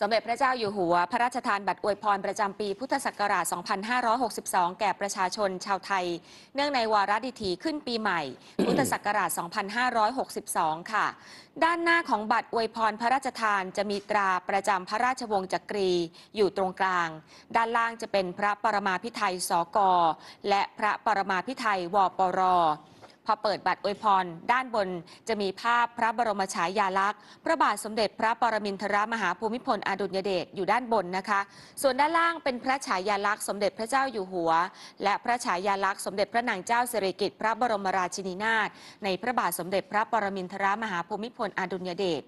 สมเด็จพระเจ้าอยู่หัวพระราชทานบัตรอวยพรประจำปี พุทธศักราช 2562 แก่ประชาชนชาวไทย เนื่องในวาระดิถีขึ้นปีใหม่ พุทธศักราช 2562 ค่ะ ด้านหน้าของบัตรอวยพรพระราชทานจะมีตราประจำพระราชวงศ์จักรีอยู่ตรงกลาง ด้านล่างจะเป็นพระปรมาพิไทยสก และพระปรมาพิไทยวปรพอเปิดบัตรอวยพรด้านบนจะมีภาพพระบรมฉายาลักษณ์ พระบาทสมเด็จพระปรมินทรมหาภูมิพลอดุลยเดชอยู่ด้านบนนะคะ ส่วนด้านล่างเป็นพระฉายาลักษณ์สมเด็จพระเจ้าอยู่หัว และพระฉายาลักษณ์สมเด็จพระนางเจ้าสิริกิติ์พระบรมราชินีนาถในพระบาทสมเด็จพระปรมินทรมหาภูมิพลอดุลยเดช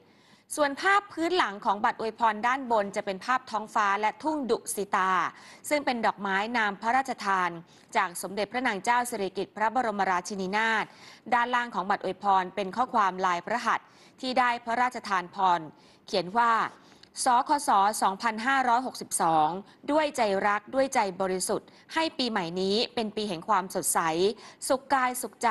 ส่วนภาพพื้นหลังของบัตรอวยพรด้านบนจะเป็นภาพท้องฟ้าและทุ่งดุสิตา ซึ่งเป็นดอกไม้นามพระราชทาน จากสมเด็จพระนางเจ้าสิริกิติ์พระบรมราชินีนาถด้านล่างของบัตรอวยพร เป็นข้อความลายพระหัตถ์ที่ได้พระราชทานพร เขียนว่าสคส2562 ด้วยใจรักด้วยใจบริสุทธิ์ ให้ปีใหม่นี้เป็นปีแห่งความสดใส สุขกาย สุขใจ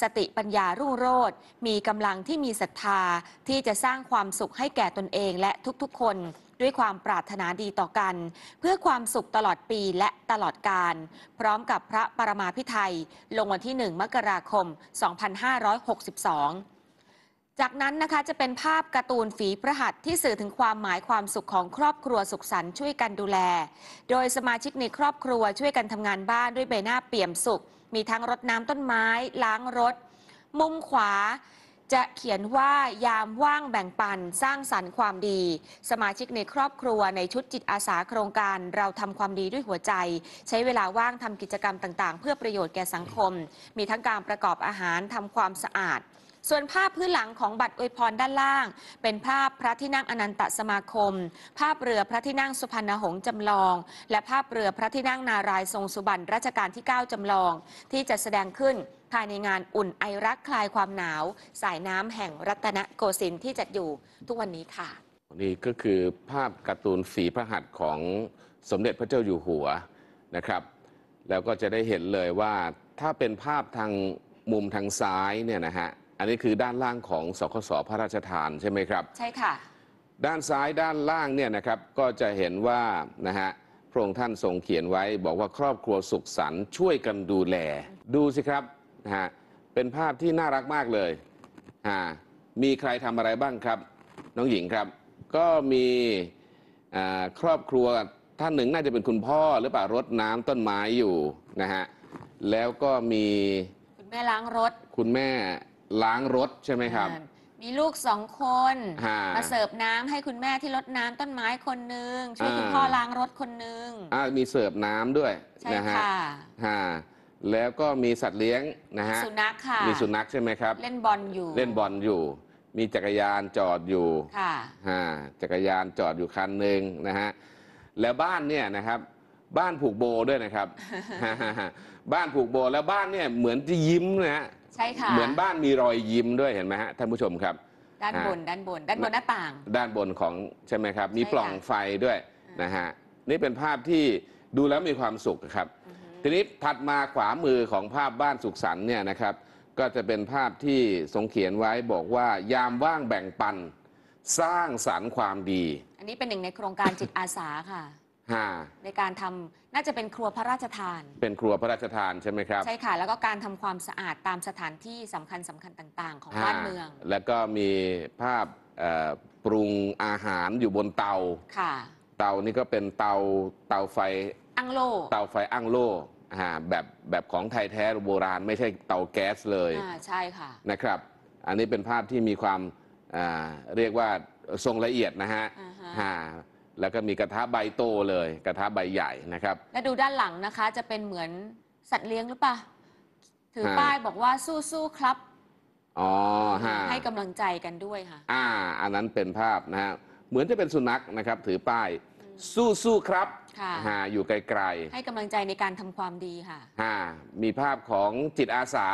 สติปัญญารุ่งโรจน์มีกำลังที่มีศรัทธาที่จะสร้างความสุขให้แก่ตนเองและทุกๆคนด้วยความปรารถนาดีต่อกัน เพื่อความสุขตลอดปีและตลอดกาลพร้อมกับพระปรมาพิไทยลงวันที่ 1 มกราคม 2562จากนั้นนะคะ จะเป็นภาพการ์ตูนฝีพระหัตที่สื่อถึงความหมายความสุขของครอบครัวสุขสันต์ช่วยกันดูแล โดยสมาชิกในครอบครัวช่วยกันทำงานบ้านด้วยใบหน้าเปี่ยมสุข มีทั้งรดน้ำต้นไม้ ล้างรถ มุมขวาจะเขียนว่ายามว่างแบ่งปัน สร้างสรรค์ความดี สมาชิกในครอบครัวในชุดจิตอาสาโครงการ เราทำความดีด้วยหัวใจ ใช้เวลาว่างทำกิจกรรมต่างๆ เพื่อประโยชน์แก่สังคม มีทั้งการประกอบอาหารทำความสะอาดส่วนภาพพื้นหลังของบัตรอวยพรด้านล่างเป็นภาพพระที่นั่งอนันตสมาคม ภาพเรือพระที่นั่งสุพรรณหงษ์จำลอง และภาพเรือพระที่นั่งนารายทรงสุบรรณรัชกาลที่9จำลองที่จะแสดงขึ้นภายในงานอุ่นไอรักคลายความหนาว สายน้ำแห่งรัตนโกสินทร์ที่จัดอยู่ทุกวันนี้ค่ะนี่ก็คือภาพการ์ตูนสีพระหัตถ์ของสมเด็จพระเจ้าอยู่หัวนะครับ แล้วก็จะได้เห็นเลยว่าถ้าเป็นภาพทางมุมทางซ้ายเนี่ยนะฮะอันนี้คือด้านล่างของสคสพระราชทานใช่ไหมครับ ใช่ค่ะ ด้านซ้ายด้านล่างเนี่ยนะครับ ก็จะเห็นว่านะฮะพระองค์ท่านทรงเขียนไว้บอกว่าครอบครัวสุขสันต์ช่วยกันดูแล ดูสิครับนะฮะเป็นภาพที่น่ารักมากเลยอ่ามีใครทำอะไรบ้างครับ น้องหญิงครับ ก็มีครอบครัวท่านหนึ่งน่าจะเป็นคุณพ่อหรือเปล่ารดน้ำต้นไม้อยู่นะฮะแล้วก็มี คุณแม่ล้างรถคุณแม่ล้างรถใช่ไหมครับ มีลูกสองคนมาเสิร์ฟน้ำให้คุณแม่ที่รดน้ำต้นไม้คนหนึงช่วยคุณพ่อล้างรถคนหนึงอ่ามีเสิร์ฟน้ำด้วยใช่นะฮะค่ะฮะแล้วก็มีสัตว์เลี้ยงนะฮะสุนัขค่ะมีสุนัขใช่ไหมครับเล่นบอลอยู่เล่นบอลอยู่ มีจักรยานจอดอยู่ค่ะฮะจักรยานจอดอยู่คันหนึ่งนะฮะแล้วบ้านเนี่ยนะครับบ้านผูกโบด้วยนะครับบ้านผูกโบแล้วบ้านเนี่ยเหมือนจะยิ้มนะฮะใช่ค่ะเหมือนบ้านมีรอยยิ้มด้วยเห็นไหมฮะท่านผู้ชมครับ ด้านบนด้านบนด้านบนหน้าต่าง ด้านบนของใช่ไหมครับมีปล่องไฟด้วยนะฮะนี่เป็นภาพที่ดูแล้วมีความสุขครับทีนี้ถัดมาขวามือของภาพบ้านสุขสันต์เนี่ยนะครับ ก็จะเป็นภาพที่ทรงเขียนไว้บอกว่ายามว่างแบ่งปัน สร้างสารรค์ความดี อันนี้เป็นหนึ่งในโครงการจิตอาสาค่ะในการทำน่าจะเป็นครัวพระราชทาน เป็นครัวพระราชทาน ใช่ไหมครับ ใช่ค่ะ แล้วก็การทำความสะอาดตามสถานที่สำคัญสคัญต่างๆของบ้านเมืองแล้วก็มีภาพปรุงอาหารอยู่บนเตาค่ะเตานี่ก็เป็นเตาเตาไฟอังโลเตาไฟอังโลฮะแบบแบบของไทยแท้โบราณไม่ใช่เตาแก๊สเลยอ่าใช่ค่ะนะครับอันนี้เป็นภาพที่มีความเรียกว่าทรงละเอียดนะฮะอ่าฮะ่าแล้วก็มีกระทะใบโตเลยกระทะใบใหญ่นะครับและดูด้านหลังนะคะจะเป็นเหมือนสัตว์เลี้ยงหรือเปล่าถือป้ายบอกว่าสู้ๆครับอให้กำลังใจกันด้วยค่ะอ่าอันนั้นเป็นภาพนะฮะเหมือนจะเป็นสุนัขนะครับ ถือป้าย สู้สู้ครับค่ะะอยู่ไกลๆ ให้กำลังใจในการทำความดีค่ะฮะมีภาพของจิตอาสา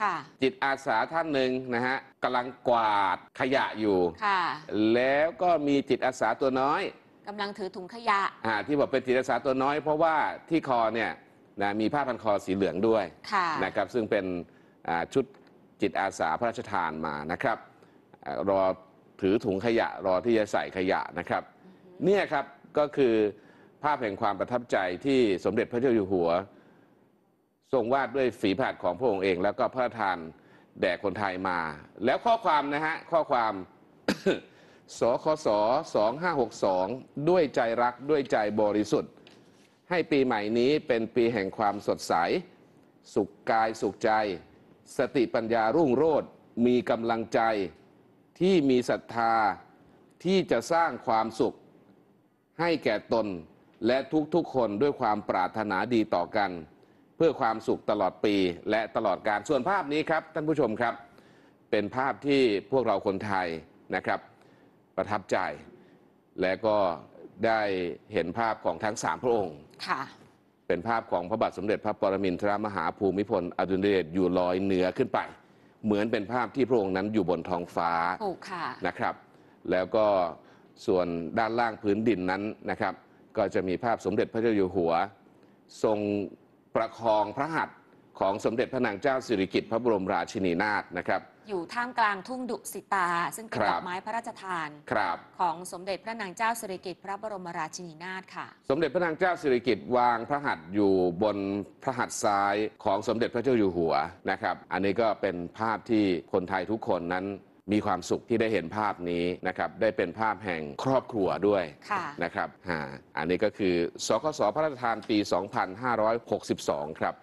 ค่ะ จิตอาสาท่านหนึ่งนะฮะกำลังกวาดขยะอยู่ค่ะแล้วก็มีจิตอาสาตัวน้อยกำลังถือถุงขยะอ่าที่บอกเป็นจิตอาสาตัวน้อย เพราะว่าที่คอเนี่ยนะมีผ้าพันคอสีเหลืองด้วยค่ะนะครับ ซึ่งเป็นชุดจิตอาสาพระราชทานมานะครับอรอถือถุงขยะรอที่จะใส่ขยะนะครับ เนี่ยครับ ก็คือภาพแห่งความประทับใจที่สมเด็จพระเจ้าอยู่หัวทรงวาดด้วยฝีพระหัตถ์ของพระองค์เอง แล้วก็พระราชทานแด่คนไทยมา แล้วข้อความนะฮะข้อความสคส2562 ด้วยใจรักด้วยใจบริสุทธิ์ให้ปีใหม่นี้เป็นปีแห่งความสดใส สุขกายสุขใจ สติปัญญารุ่งโรจน์มีกำลังใจที่มีศรัทธา ที่จะสร้างความสุขให้แก่ตนและทุกๆคนด้วยความปรารถนาดีต่อกัน เพื่อความสุขตลอดปีและตลอดการส่วนภาพนี้ครับท่านผู้ชมครับ เป็นภาพที่พวกเราคนไทยนะครับประทับใจ และก็ได้เห็นภาพของทั้งสามพระองค์ค่ะเป็นภาพของพระบาทสมเด็จพระปรมินทรมหาภูมิพลอดุลยเดชอยู่ลอยเหนือขึ้นไป เหมือนเป็นภาพที่พระองค์นั้นอยู่บนท้องฟ้าถูกค่ะนะครับ แล้วก็ส่วนด้านล่างพื้นดินนั้นนะครับ ก็จะมีภาพสมเด็จพระเจ้าอยู่หัว ทรงประคองพระหัตถ์ของสมเด็จพระนางเจ้าสิริกิติ์พระบรมราชินีนาถนะครับอยู่ท่ามกลางทุ่งดุสิตา ซึ่งเป็นดอกไม้พระราชทานครับ ของสมเด็จพระนางเจ้าสิริกิติ์พระบรมราชินีนาถค่ะ สมเด็จพระนางเจ้าสิริกิติ์วางพระหัตถ์อยู่บนพระหัตถ์ซ้ายของสมเด็จพระเจ้าอยู่หัวนะครับ อันนี้ก็เป็นภาพที่คนไทยทุกคนนั้นมีความสุขที่ได้เห็นภาพนี้นะครับ ได้เป็นภาพแห่งครอบครัวด้วยะนะครับออันนี้ก็คือสคสพระราชทานปี 2562 ครับ